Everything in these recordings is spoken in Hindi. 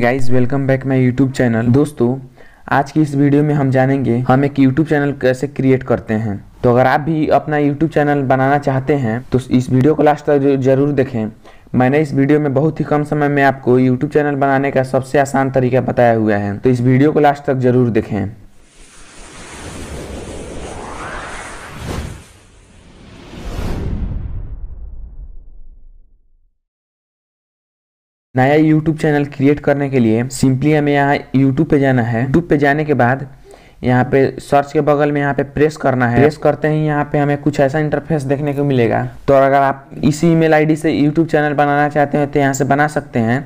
guys welcome back my YouTube channel दोस्तों आज की इस वीडियो में हम जानेंगे हम एक यूट्यूब चैनल कैसे क्रिएट करते हैं तो अगर आप भी अपना यूट्यूब चैनल बनाना चाहते हैं तो इस वीडियो को लास्ट तक जरूर देखें मैंने इस वीडियो में बहुत ही कम समय में आपको यूट्यूब चैनल बनाने का सबसे आसान तरीका बताया हुआ है तो इस वीडियो को लास्ट तक जरूर देखें नया यूट्यूब चैनल क्रिएट करने के लिए सिंपली हमें यहाँ यूट्यूब पे जाना है यूट्यूब पे जाने के बाद यहाँ पे सर्च के बगल में यहाँ पे प्रेस करना है प्रेस करते ही यहाँ पे हमें कुछ ऐसा इंटरफेस देखने को मिलेगा तो अगर आप इसी ईमेल आईडी से यूट्यूब चैनल बनाना चाहते हैं तो यहाँ से बना सकते हैं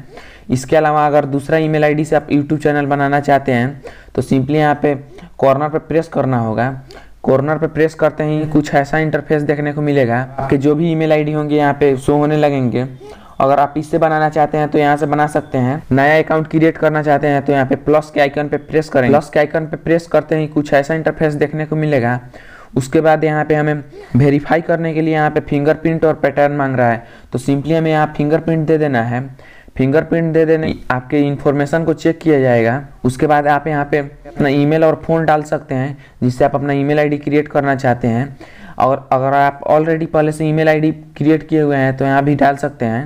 इसके अलावा अगर दूसरा ईमेल आईडी से आप यूट्यूब चैनल बनाना चाहते हैं तो सिंपली यहाँ पे कॉर्नर पर प्रेस करना होगा कॉर्नर पर प्रेस करते ही कुछ ऐसा इंटरफेस देखने को मिलेगा आपके जो भी ई मेल होंगे यहाँ पे शो होने लगेंगे अगर आप इससे बनाना चाहते हैं तो यहाँ से बना सकते हैं नया अकाउंट क्रिएट करना चाहते हैं तो यहाँ पे प्लस के आइकन पे प्रेस करें प्लस के आइकन पे प्रेस करते ही कुछ ऐसा इंटरफेस देखने को मिलेगा उसके बाद यहाँ पे हमें वेरीफाई करने के लिए यहाँ पे फिंगरप्रिंट और पैटर्न मांग रहा है तो सिंपली हमें यहाँ फिंगरप्रिंट दे देना है फिंगरप्रिंट दे देने आपके इन्फॉर्मेशन को चेक किया जाएगा उसके बाद आप यहाँ पे अपना ईमेल और फ़ोन डाल सकते हैं जिससे आप अपना ईमेल आईडी क्रिएट करना चाहते हैं और अगर आप ऑलरेडी पहले से ईमेल आईडी क्रिएट किए हुए हैं तो यहाँ भी डाल सकते हैं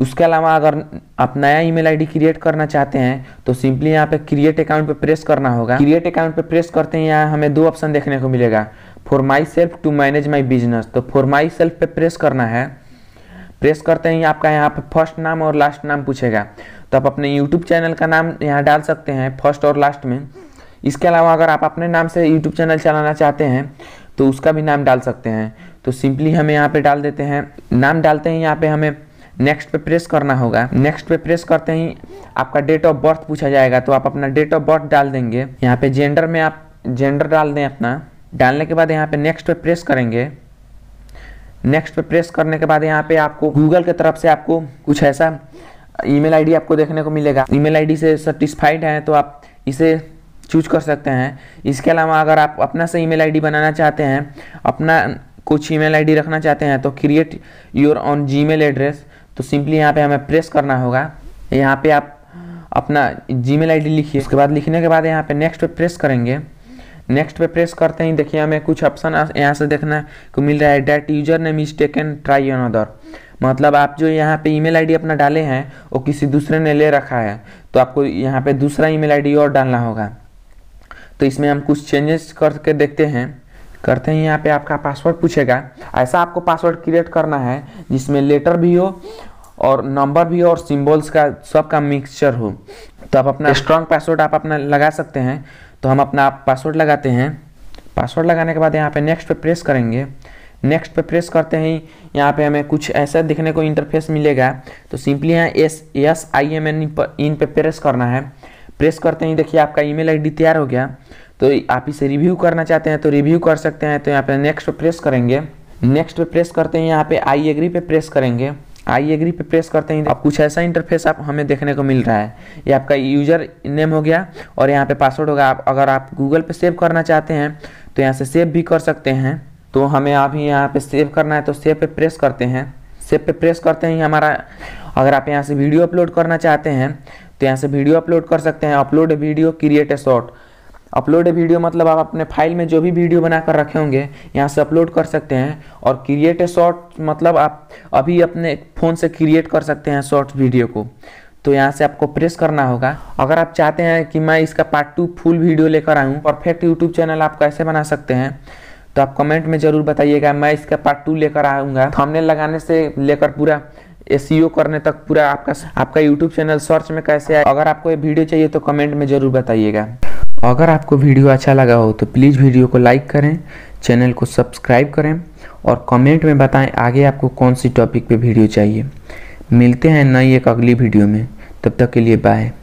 उसके अलावा अगर आप नया ईमेल आईडी क्रिएट करना चाहते हैं तो सिंपली यहाँ पे क्रिएट अकाउंट पे प्रेस करना होगा क्रिएट अकाउंट पे प्रेस करते हैं यहाँ हमें दो ऑप्शन देखने को मिलेगा for myself to manage my business तो फॉर माई सेल्फ पे प्रेस करना है प्रेस करते हैं आपका यहाँ पे फर्स्ट नाम और लास्ट नाम पूछेगा तो आप अपने यूट्यूब चैनल का नाम यहाँ डाल सकते हैं फर्स्ट और लास्ट में इसके अलावा अगर आप अपने नाम से यूट्यूब चैनल चलाना चाहते हैं तो उसका भी नाम डाल सकते हैं तो सिंपली हमें यहाँ पे डाल देते हैं नाम डालते हैं यहाँ पे हमें नेक्स्ट पे प्रेस करना होगा नेक्स्ट पे प्रेस करते ही आपका डेट ऑफ बर्थ पूछा जाएगा तो आप अपना डेट ऑफ बर्थ डाल देंगे यहाँ पे जेंडर में आप जेंडर डाल दें अपना डालने के बाद यहाँ पे नेक्स्ट पे प्रेस करेंगे नेक्स्ट पे प्रेस करने के बाद यहाँ पे आपको गूगल के तरफ से आपको कुछ ऐसा ईमेल आईडी आपको देखने को मिलेगा ईमेल आईडी से सेटिस्फाइड हैं तो आप इसे चूज कर सकते हैं इसके अलावा अगर आप अपना से ईमेल आईडी बनाना चाहते हैं अपना कुछ ईमेल आईडी रखना चाहते हैं तो create your own Gmail address तो सिंपली यहाँ पे हमें प्रेस करना होगा यहाँ पे आप अपना जीमेल आईडी लिखिए उसके बाद लिखने के बाद यहाँ पे नेक्स्ट पे प्रेस करेंगे नेक्स्ट पे प्रेस करते ही देखिए हमें कुछ ऑप्शन यहाँ से देखना को मिल रहा है that user name is taken try other मतलब आप जो यहाँ पे ईमेल आईडी अपना डाले हैं वो किसी दूसरे ने ले रखा है तो आपको यहाँ पे दूसरा ईमेल आईडी और डालना होगा तो इसमें हम कुछ चेंजेस करके देखते हैं करते हैं यहाँ पे आपका पासवर्ड पूछेगा ऐसा आपको पासवर्ड क्रिएट करना है जिसमें लेटर भी हो और नंबर भी और सिम्बल्स का सबका मिक्सचर हो तो आप अपना स्ट्रॉन्ग पासवर्ड आप अपना लगा सकते हैं तो हम अपना पासवर्ड लगाते हैं पासवर्ड लगाने के बाद यहाँ पे नेक्स्ट पे प्रेस करेंगे नेक्स्ट पे प्रेस करते ही यहाँ पे हमें कुछ ऐसा दिखने को इंटरफेस मिलेगा तो सिंपली यहाँ S S I M N in पे प्रेस करना है प्रेस करते ही देखिए आपका ई मेल तैयार हो गया तो आप इसे रिव्यू करना चाहते हैं तो रिव्यू कर सकते हैं तो यहाँ पे नेक्स्ट पे प्रेस करेंगे नेक्स्ट पे प्रेस करते हैं यहाँ पे आई एग्री पे प्रेस करेंगे आई एग्री पे प्रेस करते हैं अब कुछ ऐसा इंटरफेस आप हमें देखने को मिल रहा है ये आपका यूजर नेम हो गया और यहाँ पे पासवर्ड होगा आप अगर आप गूगल पे सेव करना चाहते हैं तो यहाँ से सेव भी कर सकते हैं तो हमें आप यहाँ पे सेव करना है तो सेव पे प्रेस करते हैं सेव पे प्रेस करते हैं हमारा अगर आप यहाँ से वीडियो अपलोड करना चाहते हैं तो यहाँ से वीडियो अपलोड कर सकते हैं upload video create a short upload a video मतलब आप अपने फाइल में जो भी वीडियो बनाकर रखे होंगे यहाँ से अपलोड कर सकते हैं और क्रिएट ए शॉर्ट मतलब आप अभी अपने फ़ोन से क्रिएट कर सकते हैं शॉर्ट वीडियो को तो यहाँ से आपको प्रेस करना होगा अगर आप चाहते हैं कि मैं इसका पार्ट टू फुल वीडियो लेकर आऊँ परफेक्ट यूट्यूब चैनल आप कैसे बना सकते हैं तो आप कमेंट में ज़रूर बताइएगा मैं इसका पार्ट टू लेकर आऊँगा हमने लगाने से लेकर पूरा ए e करने तक पूरा आपका आपका यूट्यूब चैनल सर्च में कैसे आए अगर आपको ये वीडियो चाहिए तो कमेंट में ज़रूर बताइएगा अगर आपको वीडियो अच्छा लगा हो तो प्लीज़ वीडियो को लाइक करें चैनल को सब्सक्राइब करें और कमेंट में बताएं आगे आपको कौन सी टॉपिक पे वीडियो चाहिए मिलते हैं नई एक अगली वीडियो में तब तक के लिए बाय